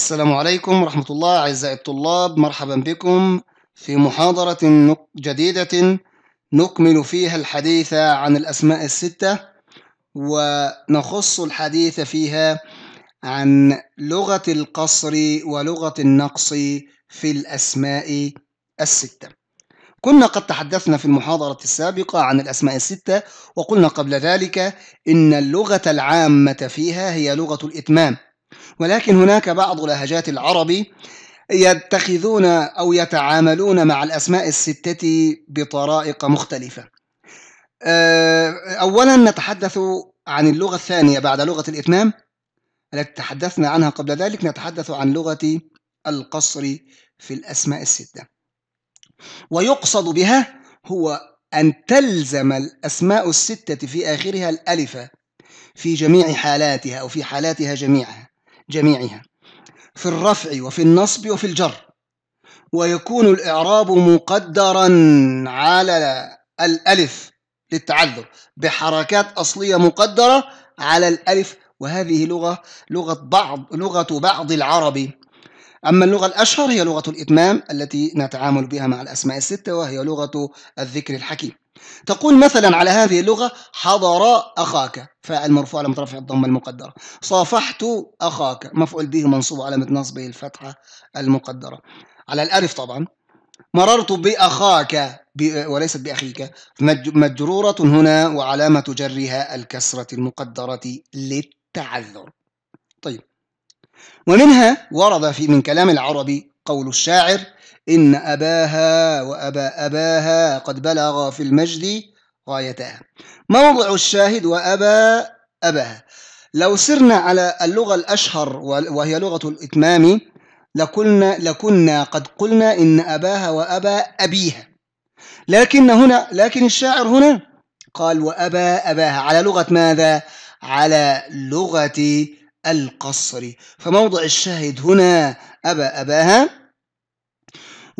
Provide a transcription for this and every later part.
السلام عليكم ورحمة الله أعزائي الطلاب مرحبا بكم في محاضرة جديدة نكمل فيها الحديث عن الأسماء الستة ونخص الحديث فيها عن لغة القصر ولغة النقص في الأسماء الستة كنا قد تحدثنا في المحاضرة السابقة عن الأسماء الستة وقلنا قبل ذلك إن اللغة العامة فيها هي لغة الإتمام ولكن هناك بعض لهجات العربي يتخذون أو يتعاملون مع الأسماء الستة بطرائق مختلفة آه، أولا نتحدث عن اللغة الثانية بعد لغة الإتمام التي تحدثنا عنها قبل ذلك نتحدث عن لغة القصر في الأسماء الستة ويقصد بها هو أن تلزم الأسماء الستة في آخرها الألفة في جميع حالاتها أو في حالاتها جميعها جميعها في الرفع وفي النصب وفي الجر ويكون الإعراب مقدرا على الألف للتعذر بحركات أصلية مقدرة على الألف وهذه لغة لغة بعض لغة بعض العرب أما اللغة الأشهر هي لغة الإتمام التي نتعامل بها مع الأسماء الستة وهي لغة الذكر الحكيم تقول مثلا على هذه اللغة حضر أخاك فاعل مرفوع على مترفع الضمة المقدرة صافحت أخاك مفعول به منصوب علامة نصبه الفتحة المقدرة على الألف طبعا مررت بأخاك وليست بأخيك مجرورة هنا وعلامة جرها الكسرة المقدرة للتعذر طيب ومنها ورد في من كلام العربي قول الشاعر إن أباها وأبا أباها قد بلغ في المجد غايتها موضع الشاهد وأبا أباها لو سرنا على اللغة الأشهر وهي لغة الإتمام لقلنا لكنا قد قلنا إن أباها وأبا أبيها لكن هنا لكن الشاعر هنا قال وأبا أباها على لغة ماذا؟ على لغة القصر فموضع الشاهد هنا أبا أباها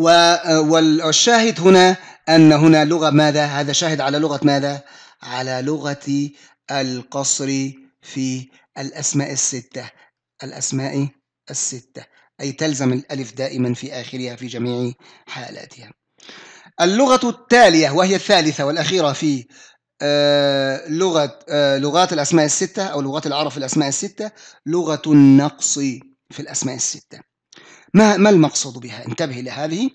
آه، والشاهد هنا أن هنا لغة ماذا؟ هذا شاهد على لغة ماذا؟ على لغة القصر في الأسماء الستة الأسماء الستة أي تلزم الألف دائما في آخرها في جميع حالاتها اللغة التالية وهي الثالثة والأخيرة في آه، لغة آه، لغات الأسماء الستة أو لغات العرب في الأسماء الستة لغة النقص في الأسماء الستة ما ما المقصود بها؟ انتبه لهذه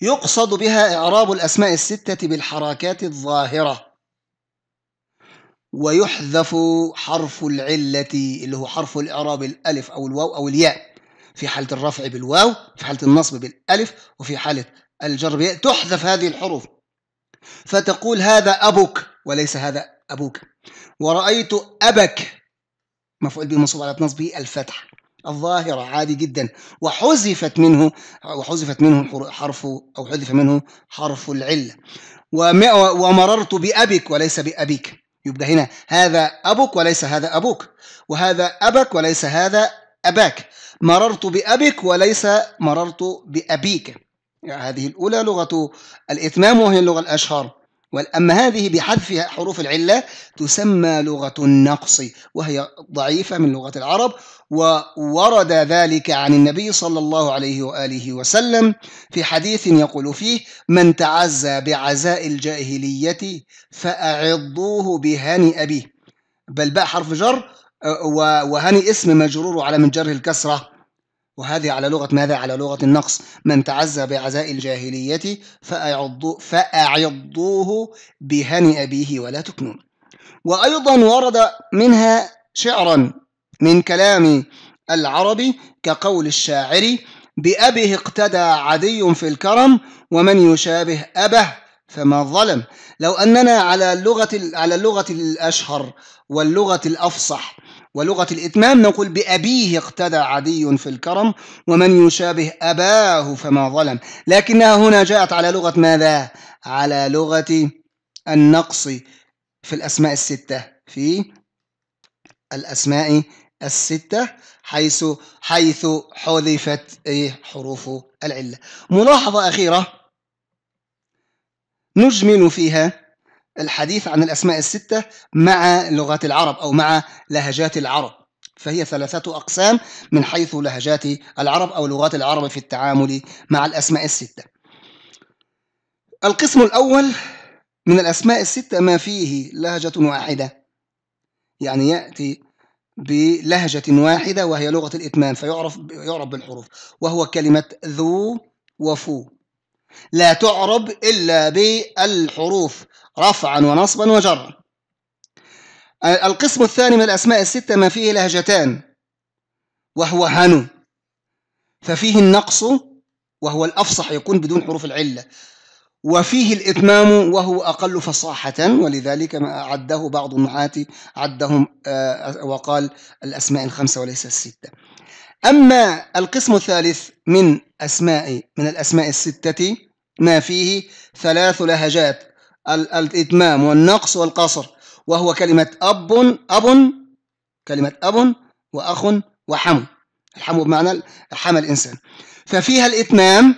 يقصد بها إعراب الأسماء الستة بالحركات الظاهرة ويحذف حرف العلة اللي هو حرف الإعراب الألف أو الواو أو الياء في حالة الرفع بالواو في حالة النصب بالألف وفي حالة الجر بالياء تحذف هذه الحروف فتقول هذا أبوك وليس هذا أبوك ورأيت أبك مفعول به منصوب على نصبه الفتح الظاهرة عادي جدا وحذفت منه وحذفت منه حرف أو حذف منه حرف العلة ومررت بأبك وليس بأبيك يبقى هنا هذا أبك وليس هذا أبوك وهذا أبك وليس هذا أباك مررت بأبك وليس مررت بأبيك يعني هذه الأولى لغة الإتمام وهي اللغة الأشهر أما هذه بحذف حروف العلة تسمى لغة النقص وهي ضعيفة من لغة العرب وورد ذلك عن النبي صلى الله عليه واله وسلم في حديث يقول فيه من تعزى بعزاء الجاهليه فاعضوه بهاني ابيه بل باء حرف جر وهني اسم مجرور على من جره الكسره وهذه على لغة ماذا؟ على لغة النقص من تعزى بعزاء الجاهلية فأعضوه, فأعضوه أبيه ولا تكنون وأيضا ورد منها شعرا من كلام العرب كقول الشاعر بأبه اقتدى عدي في الكرم ومن يشابه أبه فما ظلم لو أننا على اللغة على اللغة الأشهر واللغة الأفصح ولغة الإتمام نقول بأبيه اقتدى عدي في الكرم ومن يشابه أباه فما ظلم لكنها هنا جاءت على لغة ماذا؟ على لغة النقص في الأسماء الستة في الأسماء الستة حيث حيث حذفت حروف العلة ملاحظة أخيرة نجمل فيها الحديث عن الأسماء الستة مع لغات العرب أو مع لهجات العرب فهي ثلاثة أقسام من حيث لهجات العرب أو لغات العرب في التعامل مع الأسماء الستة القسم الأول من الأسماء الستة ما فيه لهجة واحدة يعني يأتي بلهجة واحدة وهي لغة الإتمام فيعرف يعرب بالحروف وهو كلمة ذو وفو لا تعرب إلا بالحروف رفعا ونصبا وجرا القسم الثاني من الأسماء الستة ما فيه لهجتان وهو هنو ففيه النقص وهو الأفصح يكون بدون حروف العلة وفيه الإتمام وهو أقل فصاحة ولذلك ما أعده بعض النعاة عدهم آه، وقال الأسماء الخمسة وليس الستة أما القسم الثالث من أسماء من الأسماء الستة ما فيه ثلاث لهجات الإتمام والنقص والقصر وهو كلمة أب أب كلمة أب وأخ وحم الحم بمعنى حمى الإنسان ففيها الإتمام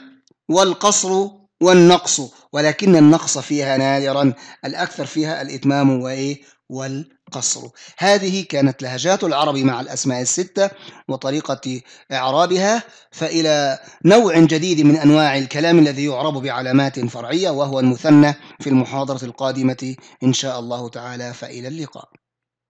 والقصر والنقص ولكن النقص فيها نادرا الأكثر فيها الإتمام وإيه والقصر هذه كانت لهجات العرب مع الأسماء الستة وطريقة إعرابها فإلى نوع جديد من أنواع الكلام الذي يعرب بعلامات فرعية وهو المثنى في المحاضرة القادمة إن شاء الله تعالى فإلى اللقاء